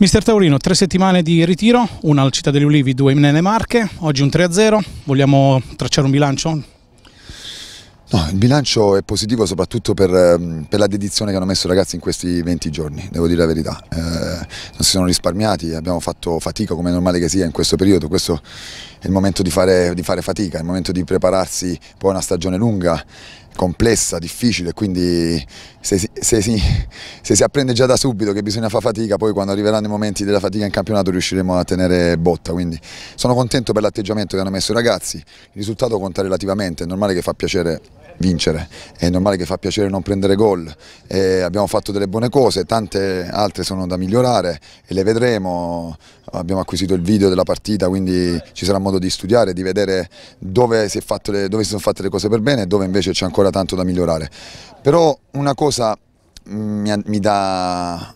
Mister Taurino, tre settimane di ritiro, una al Città degli Ulivi, due nelle Marche, oggi un 3-0, vogliamo tracciare un bilancio? No, il bilancio è positivo soprattutto per, ehm, per, la dedizione che hanno messo i ragazzi in questi 20 giorni, devo dire la verità. Eh, non si sono risparmiati, abbiamo fatto fatica come è normale che sia in questo periodo, questo è il momento di fare, di fare fatica, è il momento di prepararsi poi a una stagione lunga complessa, difficile, quindi se si, se, se si, apprende già da subito che bisogna fare fatica, poi quando arriveranno i momenti della fatica in campionato riusciremo a tenere botta, quindi sono contento per l'atteggiamento che hanno messo i ragazzi, il risultato conta relativamente, è normale che fa piacere vincere, è normale che fa piacere non prendere gol, eh, abbiamo fatto delle buone cose, tante altre sono da migliorare e le vedremo, abbiamo acquisito il video della partita quindi ci sarà modo di studiare, di vedere dove si, le, dove si sono fatte le cose per bene e dove invece c'è ancora tanto da migliorare, però una cosa mm, mi, mi dà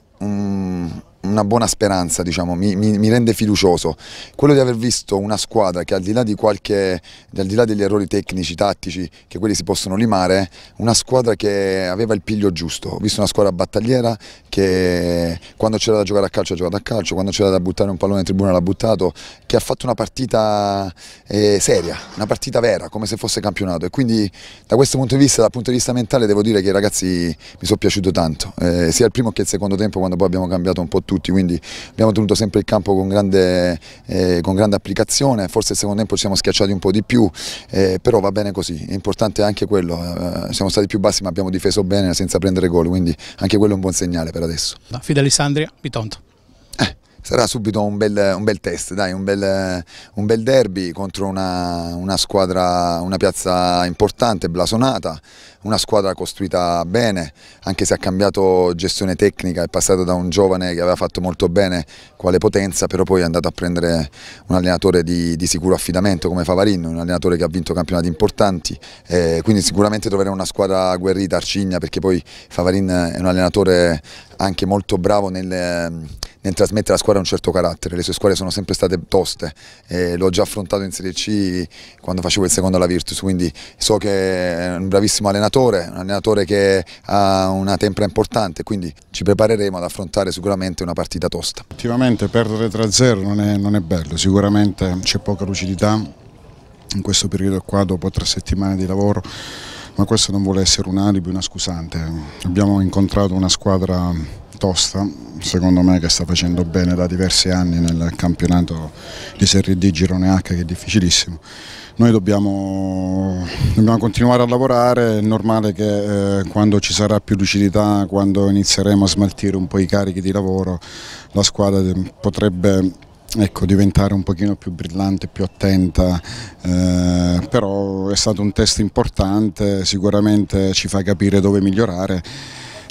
una buona speranza, diciamo, mi, mi, mi, rende fiducioso. Quello di aver visto una squadra che al di là di qualche, al di là degli errori tecnici, tattici, che quelli si possono limare, una squadra che aveva il piglio giusto. Ho visto una squadra battagliera che quando c'era da giocare a calcio ha giocato a calcio, quando c'era da buttare un pallone in tribuna l'ha buttato, che ha fatto una partita eh, seria, una partita vera, come se fosse campionato. E quindi da questo punto di vista, dal punto di vista mentale, devo dire che i ragazzi mi sono piaciuto tanto, eh, sia il primo che il secondo tempo quando poi abbiamo cambiato un po' tutto tutti, quindi abbiamo tenuto sempre il campo con grande, eh, con grande applicazione, forse il secondo tempo ci siamo schiacciati un po' di più, eh, però va bene così, è importante anche quello, eh, siamo stati più bassi ma abbiamo difeso bene senza prendere gol, quindi anche quello è un buon segnale per adesso. No, Fidelissandria, Bitonto sarà subito un bel, un bel test, dai, un, bel, un, bel, derby contro una, una, squadra, una piazza importante, blasonata, una squadra costruita bene, anche se ha cambiato gestione tecnica, è passata da un giovane che aveva fatto molto bene quale potenza, però poi è andato a prendere un allenatore di, di sicuro affidamento come Favarin, un allenatore che ha vinto campionati importanti, eh, quindi sicuramente troveremo una squadra guerrita, arcigna, perché poi Favarin è un allenatore anche molto bravo nel nel trasmettere alla squadra un certo carattere, le sue squadre sono sempre state toste, eh, l'ho già affrontato in Serie C quando facevo il secondo alla Virtus, quindi so che è un bravissimo allenatore, un allenatore che ha una tempra importante, quindi ci prepareremo ad affrontare sicuramente una partita tosta. Ultimamente perdere 3-0 non, non è bello, sicuramente c'è poca lucidità in questo periodo qua dopo tre settimane di lavoro ma questo non vuole essere un alibi, una scusante abbiamo incontrato una squadra Tosta, secondo me che sta facendo bene da diversi anni nel campionato di Serie D Girone H che è difficilissimo. Noi dobbiamo, dobbiamo continuare a lavorare, è normale che eh, quando ci sarà più lucidità, quando inizieremo a smaltire un po' i carichi di lavoro, la squadra potrebbe ecco, diventare un pochino più brillante, più attenta, eh, però è stato un test importante, sicuramente ci fa capire dove migliorare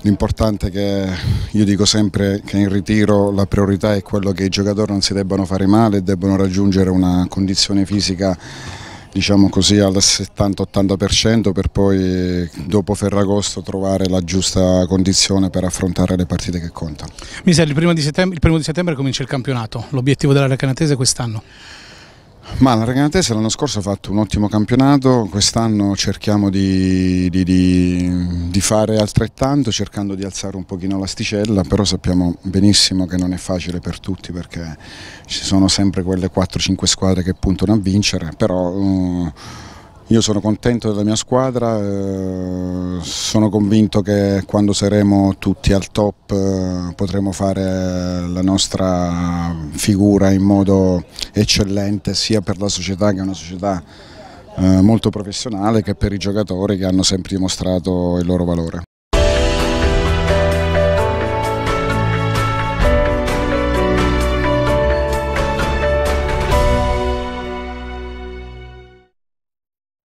L'importante è che io dico sempre che in ritiro la priorità è quello che i giocatori non si debbano fare male e debbano raggiungere una condizione fisica diciamo così al 70-80% per poi dopo Ferragosto trovare la giusta condizione per affrontare le partite che contano. Miseri, il primo di settembre, il primo di settembre comincia il campionato, l'obiettivo della Recanatese quest'anno? Ma la Reganatese l'anno scorso ha fatto un ottimo campionato, quest'anno cerchiamo di, di, di, di, fare altrettanto, cercando di alzare un pochino l'asticella, però sappiamo benissimo che non è facile per tutti perché ci sono sempre quelle 4-5 squadre che puntano a vincere, però... Uh, io sono contento della mia squadra, eh, sono convinto che quando saremo tutti al top eh, potremo fare la nostra figura in modo eccellente sia per la società che è una società eh, molto professionale che per i giocatori che hanno sempre dimostrato il loro valore.